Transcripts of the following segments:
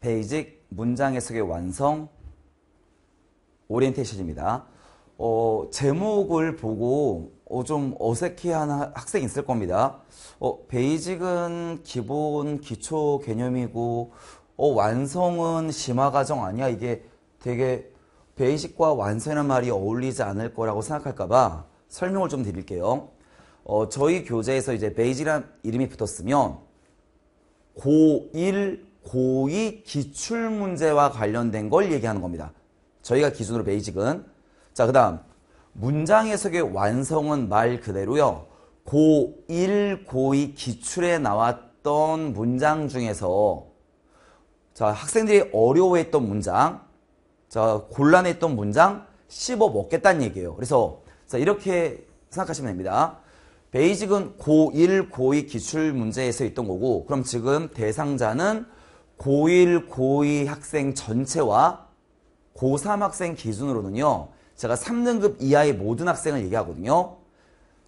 베이직 문장 해석의 완성 오리엔테이션입니다. 어, 제목을 보고 어, 좀 어색해하는 학생이 있을 겁니다. 어, 베이직은 기본 기초 개념이고 어, 완성은 심화 과정 아니야 이게 되게 베이직과 완성이라는 말이 어울리지 않을 거라고 생각할까봐 설명을 좀 드릴게요. 어, 저희 교재에서 이제 베이직이라는 이름이 붙었으면 고1 고2 기출문제와 관련된 걸 얘기하는 겁니다. 저희가 기준으로 베이직은 자그 다음 문장 해석의 완성은 말 그대로요. 고1, 고2 기출에 나왔던 문장 중에서 자 학생들이 어려워했던 문장 자 곤란했던 문장 씹어먹겠다는 얘기예요. 그래서 자 이렇게 생각하시면 됩니다. 베이직은 고1, 고2 기출 문제에서 있던 거고 그럼 지금 대상자는 고1, 고2 학생 전체와 고3 학생 기준으로는요. 제가 3등급 이하의 모든 학생을 얘기하거든요.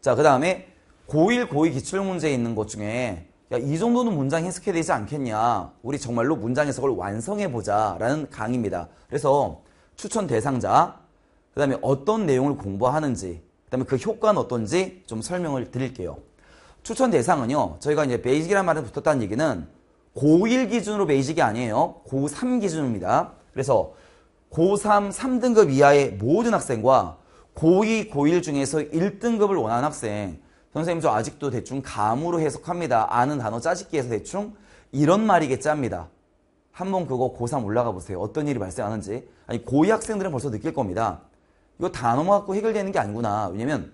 자, 그 다음에 고1, 고2 기출문제에 있는 것 중에 야, 이 정도는 문장 해석해야 되지 않겠냐. 우리 정말로 문장 해석을 완성해보자 라는 강의입니다. 그래서 추천 대상자, 그 다음에 어떤 내용을 공부하는지, 그 다음에 그 효과는 어떤지 좀 설명을 드릴게요. 추천 대상은요. 저희가 이제 베이직이라는 말을 붙었다는 얘기는 고1 기준으로 베이직이 아니에요. 고3 기준입니다. 그래서 고3 3등급 이하의 모든 학생과 고2, 고1 중에서 1등급을 원하는 학생 선생님 저 아직도 대충 감으로 해석합니다. 아는 단어 짜집기에서 대충 이런 말이겠짭니다 한번 그거 고3 올라가 보세요. 어떤 일이 발생하는지. 아니 고2 학생들은 벌써 느낄 겁니다. 이거 단어만 갖고 해결되는 게 아니구나. 왜냐면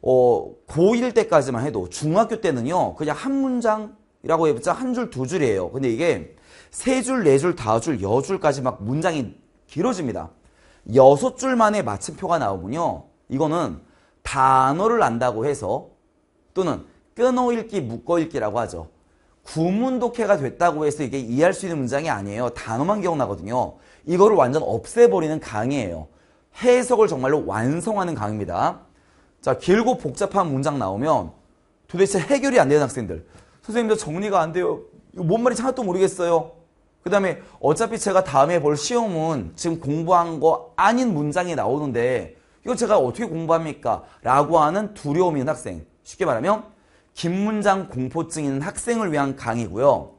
어, 고1 때까지만 해도 중학교 때는요. 그냥 한 문장 이라고 해봤자 한 줄, 두 줄이에요. 근데 이게 세 줄, 네 줄, 다섯 줄, 여 줄까지 막 문장이 길어집니다. 여섯 줄 만에 마침표가 나오군요. 이거는 단어를 안다고 해서 또는 끊어읽기, 묶어읽기라고 하죠. 구문독해가 됐다고 해서 이게 이해할 수 있는 문장이 아니에요. 단어만 기억나거든요. 이거를 완전 없애버리는 강의예요. 해석을 정말로 완성하는 강의입니다. 자, 길고 복잡한 문장 나오면 도대체 해결이 안 되는 학생들 선생님 저 정리가 안 돼요. 뭔 말인지 하나도 모르겠어요. 그 다음에 어차피 제가 다음에 볼 시험은 지금 공부한 거 아닌 문장이 나오는데 이거 제가 어떻게 공부합니까? 라고 하는 두려움이 있는 학생. 쉽게 말하면 긴 문장 공포증 있는 학생을 위한 강의고요.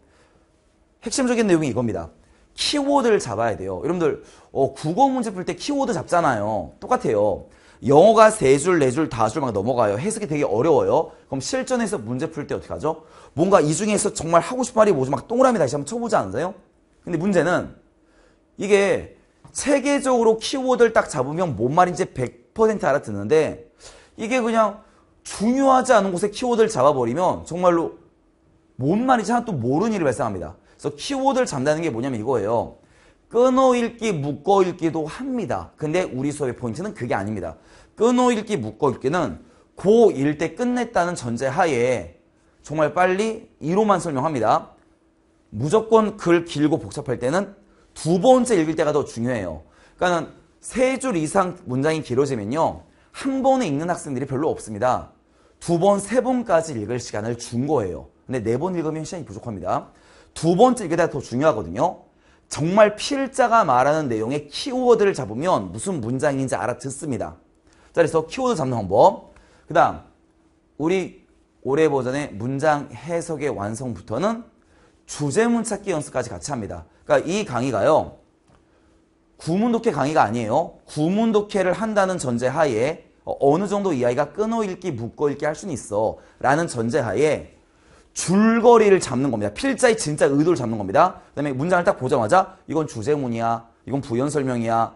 핵심적인 내용이 이겁니다. 키워드를 잡아야 돼요. 여러분들 어, 국어 문제 풀 때 키워드 잡잖아요. 똑같아요. 영어가 세 줄, 네 줄, 다 줄 막 넘어가요. 해석이 되게 어려워요. 그럼 실전에서 문제 풀 때 어떻게 하죠? 뭔가 이 중에서 정말 하고 싶은 말이 뭐죠? 막 동그라미 다시 한번 쳐보지 않나요? 근데 문제는 이게 체계적으로 키워드를 딱 잡으면 뭔 말인지 100% 알아듣는데 이게 그냥 중요하지 않은 곳에 키워드를 잡아버리면 정말로 뭔 말인지 하나도 모르는 일이 발생합니다. 그래서 키워드를 잡는다는 게 뭐냐면 이거예요. 끊어 읽기, 묶어 읽기도 합니다. 근데 우리 수업의 포인트는 그게 아닙니다. 끊어 읽기, 묶어 읽기는 고1 때 끝냈다는 전제 하에 정말 빨리 2로만 설명합니다. 무조건 글 길고 복잡할 때는 두 번째 읽을 때가 더 중요해요. 그러니까 세 줄 이상 문장이 길어지면요. 한 번에 읽는 학생들이 별로 없습니다. 두 번, 세 번까지 읽을 시간을 준 거예요. 근데 네 번 읽으면 시간이 부족합니다. 두 번째 읽을 때가 더 중요하거든요. 정말 필자가 말하는 내용의 키워드를 잡으면 무슨 문장인지 알아듣습니다. 자, 그래서 키워드 잡는 방법. 그 다음, 우리 올해 버전의 문장 해석의 완성부터는 주제문 찾기 연습까지 같이 합니다. 그러니까 이 강의가요. 구문독해 강의가 아니에요. 구문독해를 한다는 전제하에 어느 정도 이 아이가 끊어읽기, 묶어읽기 할 수는 있어 라는 전제하에 줄거리를 잡는 겁니다. 필자의 진짜 의도를 잡는 겁니다. 그 다음에 문장을 딱 보자마자 이건 주제문이야. 이건 부연 설명이야.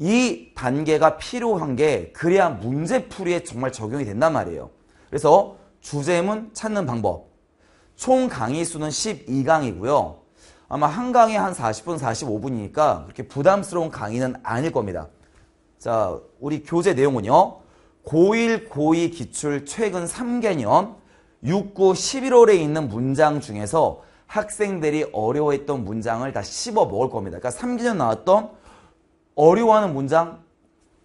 이 단계가 필요한 게 그래야 문제풀이에 정말 적용이 된단 말이에요. 그래서 주제문 찾는 방법. 총 강의 수는 12강이고요. 아마 한 강의 한 40분, 45분이니까 그렇게 부담스러운 강의는 아닐 겁니다. 자, 우리 교재 내용은요. 고1, 고2 기출 최근 3개년, 6, 9, 11월에 있는 문장 중에서 학생들이 어려워했던 문장을 다 씹어 먹을 겁니다. 그러니까 3기년 나왔던 어려워하는 문장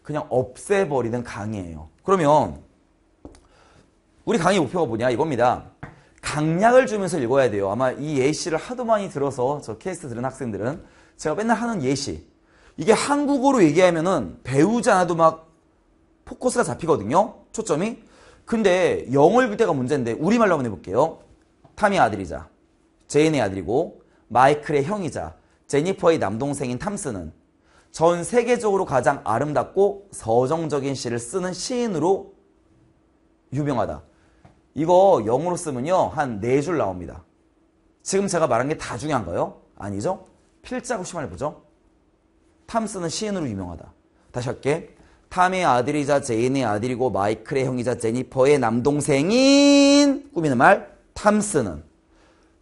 그냥 없애버리는 강의예요. 그러면 우리 강의 목표가 뭐냐 이겁니다. 강약을 주면서 읽어야 돼요. 아마 이 예시를 하도 많이 들어서 저 케이스 들은 학생들은 제가 맨날 하는 예시 이게 한국어로 얘기하면은 배우지 않아도 막 포커스가 잡히거든요. 초점이. 근데 영어일 때가 문제인데 우리말로 한번 해볼게요. 탐의 아들이자 제인의 아들이고 마이클의 형이자 제니퍼의 남동생인 탐스는 전 세계적으로 가장 아름답고 서정적인 시를 쓰는 시인으로 유명하다. 이거 영어로 쓰면요. 한 네 줄 나옵니다. 지금 제가 말한 게 다 중요한가요? 아니죠? 필자고 심만해보죠 탐스는 시인으로 유명하다. 다시 할게. 탐의 아들이자 제인의 아들이고 마이클의 형이자 제니퍼의 남동생인 꾸미는 말 탐스는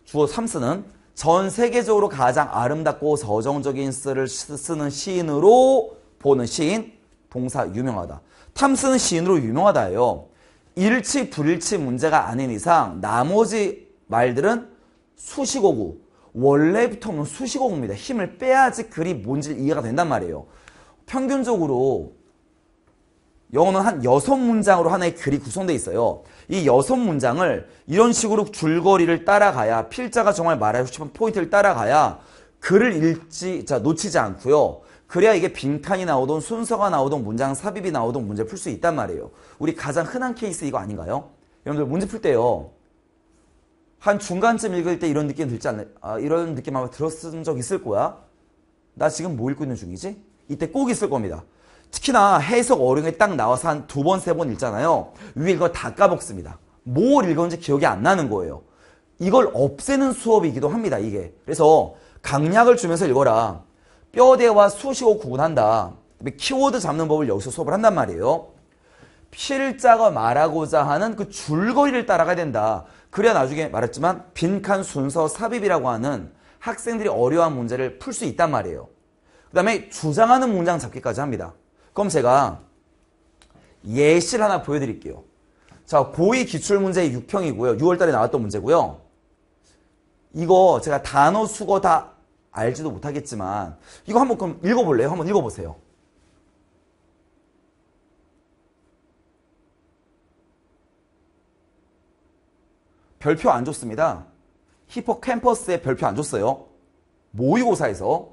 주어 탐스는 전 세계적으로 가장 아름답고 서정적인 시를 쓰는 시인으로 보는 시인 동사 유명하다. 탐스는 시인으로 유명하다예요. 일치 불일치 문제가 아닌 이상 나머지 말들은 수식어구 원래부터 는 수식어구입니다. 힘을 빼야지 글이 뭔지 이해가 된단 말이에요. 평균적으로 영어는 한 여섯 문장으로 하나의 글이 구성되어 있어요. 이 여섯 문장을 이런 식으로 줄거리를 따라가야 필자가 정말 말하고 싶은 포인트를 따라가야 글을 읽지 자 놓치지 않고요. 그래야 이게 빈칸이 나오던 순서가 나오던 문장 삽입이 나오던 문제 풀 수 있단 말이에요. 우리 가장 흔한 케이스 이거 아닌가요? 여러분들 문제 풀 때요. 한 중간쯤 읽을 때 이런 느낌 들지 않나 아, 이런 느낌 아마 들었은 적 있을 거야. 나 지금 뭐 읽고 있는 중이지? 이때 꼭 있을 겁니다. 특히나 해석 어령에 딱 나와서 한 두 번, 세 번 읽잖아요. 위에 이걸 다 까먹습니다. 뭘 읽었는지 기억이 안 나는 거예요. 이걸 없애는 수업이기도 합니다, 이게. 그래서 강약을 주면서 읽어라. 뼈대와 수시고 구분한다. 키워드 잡는 법을 여기서 수업을 한단 말이에요. 필자가 말하고자 하는 그 줄거리를 따라가야 된다. 그래야 나중에 말했지만 빈칸 순서 삽입이라고 하는 학생들이 어려운 문제를 풀 수 있단 말이에요. 그 다음에 주장하는 문장 잡기까지 합니다. 그럼 제가 예시를 하나 보여드릴게요. 자, 고위 기출문제 6평이고요 6월달에 나왔던 문제고요. 이거 제가 단어, 수거 다 알지도 못하겠지만 이거 한번 그럼 읽어볼래요? 한번 읽어보세요. 별표 안좋습니다 히퍼캠퍼스에 별표 안 줬어요. 모의고사에서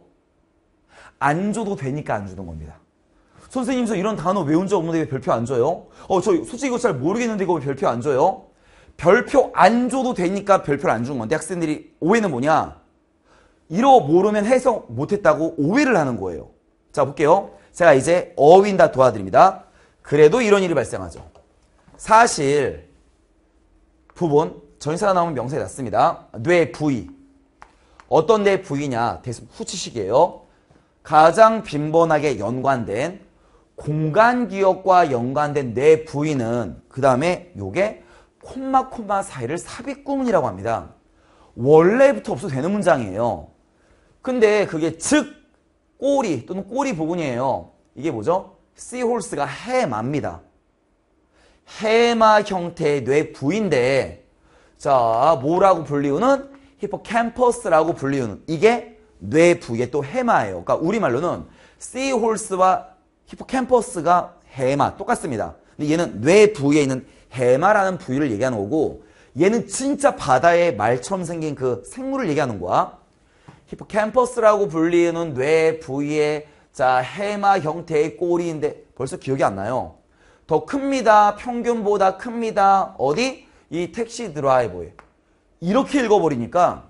안 줘도 되니까 안 주는 겁니다. 선생님 저 이런 단어 외운 적 없는데 왜 별표 안 줘요? 어 저 솔직히 이거 잘 모르겠는데 이거 왜 별표 안 줘요? 별표 안 줘도 되니까 별표를 안 준 건데 학생들이 오해는 뭐냐? 이러 모르면 해석 못했다고 오해를 하는 거예요. 자 볼게요. 제가 이제 어휘인 다 도와드립니다. 그래도 이런 일이 발생하죠. 사실 부분 전사가 나오면 명사에 났습니다. 뇌 부위 어떤 뇌 부위냐 대수 후치식이에요. 가장 빈번하게 연관된 공간 기억과 연관된 내 부위는 그 다음에 요게 콤마 콤마 사이를 삽입 구문이라고 합니다. 원래부터 없어도 되는 문장이에요. 근데 그게 즉 꼬리 또는 꼬리 부분이에요. 이게 뭐죠? 씨홀스가 해마입니다. 해마 형태의 뇌 부위인데 자 뭐라고 불리우는 히포캠퍼스라고 불리우는 이게 뇌 부위의 또 해마예요. 그러니까 우리말로는 씨홀스와 히포캠퍼스가 해마 똑같습니다. 근데 얘는 뇌 부위에 있는 해마라는 부위를 얘기하는 거고 얘는 진짜 바다의 말처럼 생긴 그 생물을 얘기하는 거야. 히포캠퍼스라고 불리는 뇌 부위의 자 해마 형태의 꼬리인데 벌써 기억이 안 나요. 더 큽니다. 평균보다 큽니다. 어디? 이 택시 드라이버에. 이렇게 읽어버리니까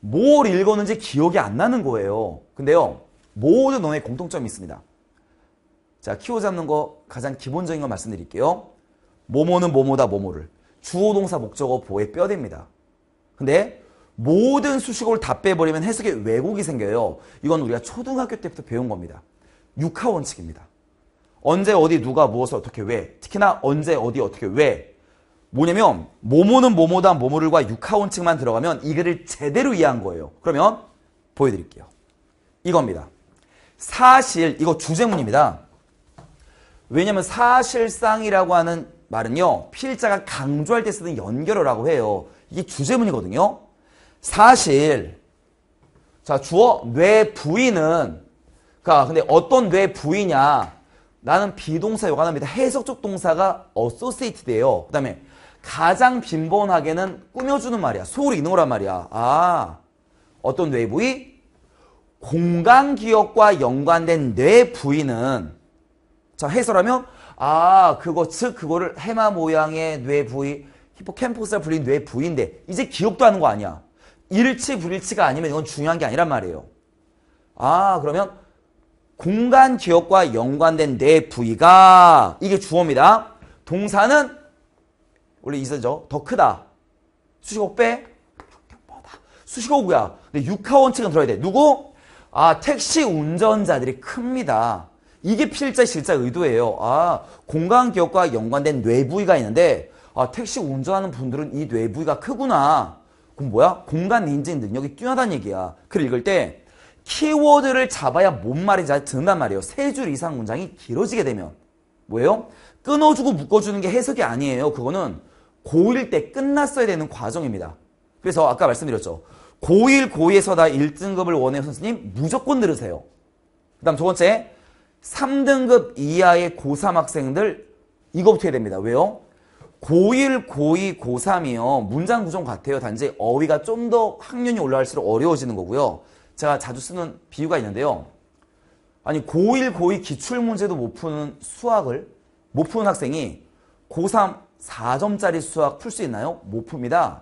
뭘 읽었는지 기억이 안 나는 거예요. 근데요. 모두 너의 공통점이 있습니다. 자, 키워 잡는 거 가장 기본적인 거 말씀드릴게요. 모모는 모모다 모모를. 주어 동사 목적어 보에 뼈됩니다. 근데 모든 수식어를 다 빼버리면 해석에 왜곡이 생겨요. 이건 우리가 초등학교 때부터 배운 겁니다. 육하 원칙입니다. 언제 어디 누가 무엇을 어떻게 왜 특히나 언제 어디 어떻게 왜 뭐냐면 모모는 모모다 모모를과 육하 원칙만 들어가면 이 글을 제대로 이해한 거예요. 그러면 보여드릴게요. 이겁니다. 사실 이거 주제문입니다. 왜냐면 사실상이라고 하는 말은요. 필자가 강조할 때 쓰는 연결어라고 해요. 이게 주제문이거든요. 사실 자 주어 뇌부인은 그러니까 근데 어떤 뇌부이냐 나는 비동사 요관합니다. 해석적 동사가 어소시에이트돼요. 그 다음에 가장 빈번하게는 꾸며주는 말이야. 소울이 있는 거란 말이야. 아 어떤 뇌 부위? 공간 기억과 연관된 뇌 부위는 자, 해설하면 아, 그거 즉 그거를 해마 모양의 뇌 부위 히포캠퍼스라 불린 뇌 부위인데 이제 기억도 하는 거 아니야. 일치 불일치가 아니면 이건 중요한 게 아니란 말이에요. 아, 그러면 공간 기억과 연관된 뇌 부위가 이게 주어입니다. 동사는 원래 있었죠. 더 크다. 수식어 빼. 수식어 구야 근데 육하 원칙은 들어야 돼. 누구? 아, 택시 운전자들이 큽니다. 이게 필자 실자 의도예요. 아 공간 기업과 연관된 뇌부위가 있는데 아 택시 운전하는 분들은 이 뇌부위가 크구나. 그럼 뭐야? 공간 인지 능력이 뛰어난 나 얘기야. 글을 읽을 때 키워드를 잡아야 뭔 말인지 잘 듣는단 말이에요. 세 줄 이상 문장이 길어지게 되면. 뭐예요? 끊어주고 묶어주는 게 해석이 아니에요. 그거는 고1 때 끝났어야 되는 과정입니다. 그래서 아까 말씀드렸죠. 고1, 고2에서 다 1등급을 원해요. 선생님 무조건 들으세요. 그 다음 두 번째, 3등급 이하의 고3 학생들 이거 어떻게 됩니다. 왜요? 고1, 고2, 고3이요. 문장 구조 같아요. 단지 어휘가 좀 더 학년이 올라갈수록 어려워지는 거고요. 제가 자주 쓰는 비유가 있는데요. 아니 고1, 고2 기출문제도 못 푸는 수학을 못 푸는 학생이 고3 4점짜리 수학 풀 수 있나요? 못 풉니다.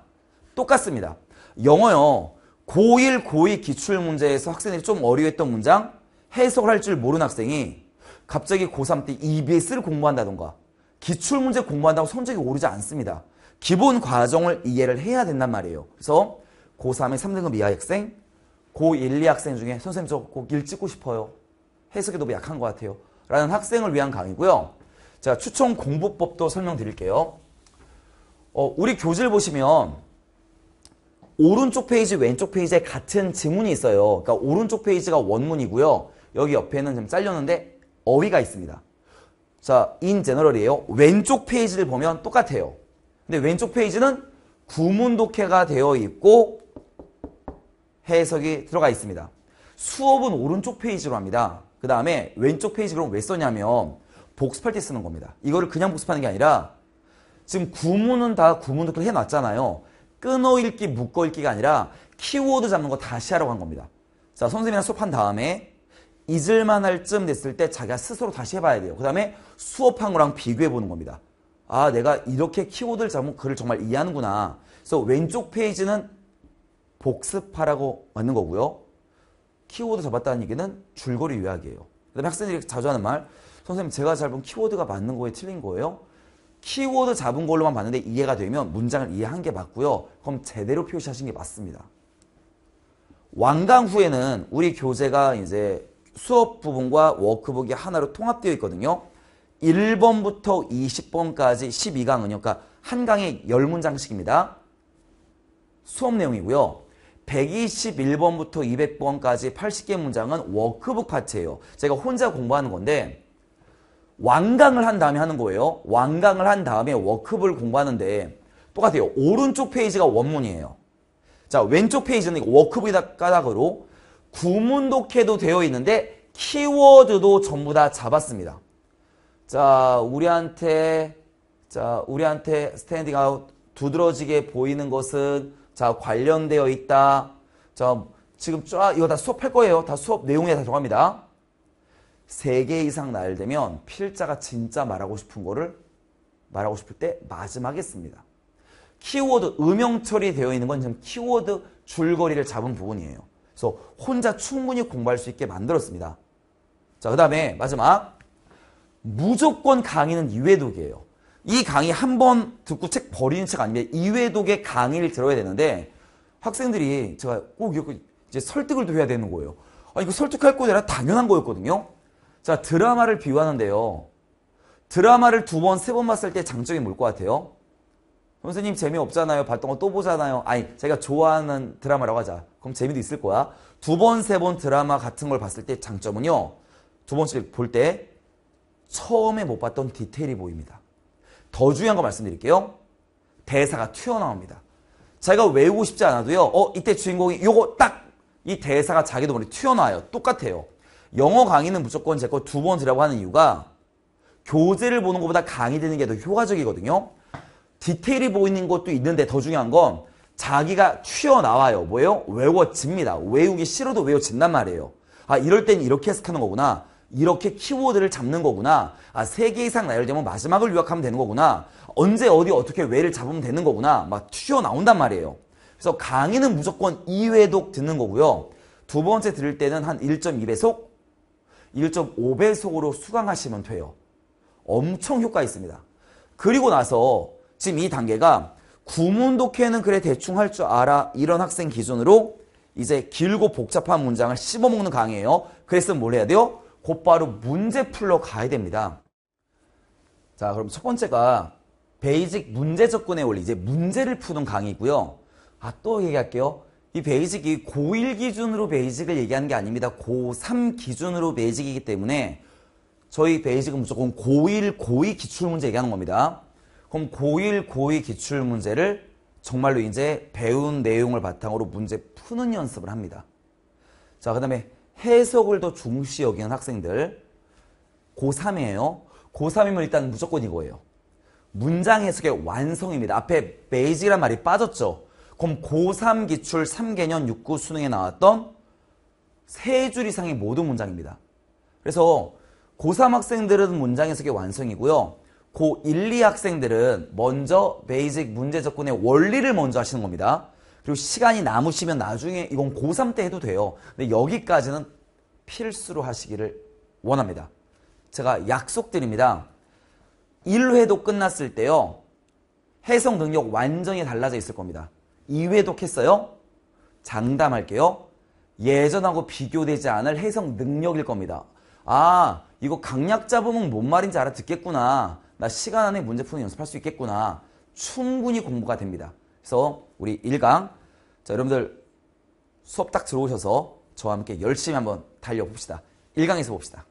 똑같습니다. 영어요. 고1, 고2 기출문제에서 학생들이 좀 어려워했던 문장 해석을 할 줄 모르는 학생이 갑자기 고3 때 EBS를 공부한다던가 기출문제 공부한다고 성적이 오르지 않습니다. 기본 과정을 이해를 해야 된단 말이에요. 그래서 고3의 3등급 이하 학생, 고1, 2 학생 중에 선생님 저 꼭일 찍고 싶어요. 해석이 너무 약한 것 같아요. 라는 학생을 위한 강의고요. 자, 추천 공부법도 설명드릴게요. 어, 우리 교재를 보시면 오른쪽 페이지, 왼쪽 페이지에 같은 지문이 있어요. 그러니까 오른쪽 페이지가 원문이고요. 여기 옆에는 좀 잘렸는데 어휘가 있습니다. 자, 인 제너럴이에요. 왼쪽 페이지를 보면 똑같아요. 근데 왼쪽 페이지는 구문 독해가 되어 있고 해석이 들어가 있습니다. 수업은 오른쪽 페이지로 합니다. 그 다음에 왼쪽 페이지 그럼 왜썼냐면 복습할 때 쓰는 겁니다. 이거를 그냥 복습하는 게 아니라 지금 구문은 다 구문 독해를 해놨잖아요. 끊어 읽기, 묶어 읽기가 아니라 키워드 잡는 거 다시 하라고 한 겁니다. 자, 선생님이랑 수업한 다음에 잊을만 할쯤 됐을 때 자기가 스스로 다시 해봐야 돼요. 그 다음에 수업한 거랑 비교해 보는 겁니다. 아 내가 이렇게 키워드를 잡으면 글을 정말 이해하는구나. 그래서 왼쪽 페이지는 복습하라고 맞는 거고요. 키워드 잡았다는 얘기는 줄거리 요약이에요. 그다음에 학생들이 자주 하는 말 선생님 제가 잡은 키워드가 맞는 거예요? 틀린 거예요? 키워드 잡은 걸로만 봤는데 이해가 되면 문장을 이해한 게 맞고요. 그럼 제대로 표시하신 게 맞습니다. 완강 후에는 우리 교재가 이제 수업 부분과 워크북이 하나로 통합되어 있거든요. 1번부터 20번까지 12강은요. 그러니까 한 강의 10문장씩입니다. 수업 내용이고요. 121번부터 200번까지 80개 문장은 워크북 파트예요. 제가 혼자 공부하는 건데 완강을 한 다음에 하는 거예요. 완강을 한 다음에 워크북을 공부하는데 똑같아요. 오른쪽 페이지가 원문이에요. 자 왼쪽 페이지는 워크북이다 까닥으로 구문독해도 되어 있는데 키워드도 전부 다 잡았습니다. 자, 우리한테 자, 우리한테 스탠딩 아웃 두드러지게 보이는 것은 자, 관련되어 있다. 자, 지금 쫙 이거 다 수업할 거예요. 다 수업 내용에 다들어갑니다세 개 이상 나열 되면 필자가 진짜 말하고 싶은 거를 말하고 싶을 때 마지막에 씁니다. 키워드 음영 처리되어 있는 건 지금 키워드 줄거리를 잡은 부분이에요. 그래서 혼자 충분히 공부할 수 있게 만들었습니다. 자, 그 다음에 마지막 무조건 강의는 이외독이에요. 이 강의 한 번 듣고 책 버리는 책 아니면 이외독의 강의를 들어야 되는데 학생들이 제가 꼭 이렇게 이제 설득을 또 해야 되는 거예요. 아, 이거 설득할 거아라 당연한 거였거든요. 자, 드라마를 비유하는데요. 드라마를 두 번, 세 번 봤을 때 장점이 뭘 것 같아요? 선생님 재미없잖아요. 봤던 거 또 보잖아요. 아니 제가 좋아하는 드라마라고 하자. 그럼 재미도 있을 거야. 두 번, 세 번 드라마 같은 걸 봤을 때 장점은요. 두 번째 볼 때 처음에 못 봤던 디테일이 보입니다. 더 중요한 거 말씀드릴게요. 대사가 튀어나옵니다. 제가 외우고 싶지 않아도요. 어 이때 주인공이 요거 딱 이 대사가 자기도 모르게 튀어나와요. 똑같아요. 영어 강의는 무조건 제 거 두 번드라고 하는 이유가 교재를 보는 것보다 강의 되는 게 더 효과적이거든요. 디테일이 보이는 것도 있는데 더 중요한 건 자기가 튀어나와요. 뭐예요? 외워집니다. 외우기 싫어도 외워진단 말이에요. 아 이럴 땐 이렇게 해석하는 거구나. 이렇게 키워드를 잡는 거구나. 아, 세 개 이상 나열되면 마지막을 요약하면 되는 거구나. 언제 어디 어떻게 왜를 잡으면 되는 거구나. 막 튀어나온단 말이에요. 그래서 강의는 무조건 2회독 듣는 거고요. 두 번째 들을 때는 한 1.2배속, 1.5배속으로 수강하시면 돼요. 엄청 효과 있습니다. 그리고 나서 지금 이 단계가 구문 독해는 그래 대충 할 줄 알아 이런 학생 기준으로 이제 길고 복잡한 문장을 씹어먹는 강의예요. 그래서 뭘 해야 돼요? 곧바로 문제 풀러 가야 됩니다. 자 그럼 첫 번째가 베이직 문제 접근의 원리 이제 문제를 푸는 강의고요. 아 또 얘기할게요. 이 베이직이 고1 기준으로 베이직을 얘기하는 게 아닙니다. 고3 기준으로 베이직이기 때문에 저희 베이직은 무조건 고1, 고2 기출문제 얘기하는 겁니다. 그럼 고1, 고2 기출문제를 정말로 이제 배운 내용을 바탕으로 문제 푸는 연습을 합니다. 자, 그 다음에 해석을 더 중시 여기는 학생들 고3이에요. 고3이면 일단 무조건 이거예요. 문장 해석의 완성입니다. 앞에 베이지란 말이 빠졌죠. 그럼 고3 기출 3개년 6구 수능에 나왔던 세 줄 이상의 모든 문장입니다. 그래서 고3 학생들은 문장 해석의 완성이고요. 고1, 2 학생들은 먼저 베이직 문제 접근의 원리를 먼저 하시는 겁니다. 그리고 시간이 남으시면 나중에 이건 고3 때 해도 돼요. 근데 여기까지는 필수로 하시기를 원합니다. 제가 약속드립니다. 1회도 끝났을 때요. 해석 능력 완전히 달라져 있을 겁니다. 2회독 했어요. 장담할게요. 예전하고 비교되지 않을 해석 능력일 겁니다. 아, 이거 강약 잡으면 뭔 말인지 알아듣겠구나. 나 시간 안에 문제 푸는 연습할 수 있겠구나. 충분히 공부가 됩니다. 그래서 우리 1강 자 여러분들 수업 딱 들어오셔서 저와 함께 열심히 한번 달려봅시다. 1강에서 봅시다.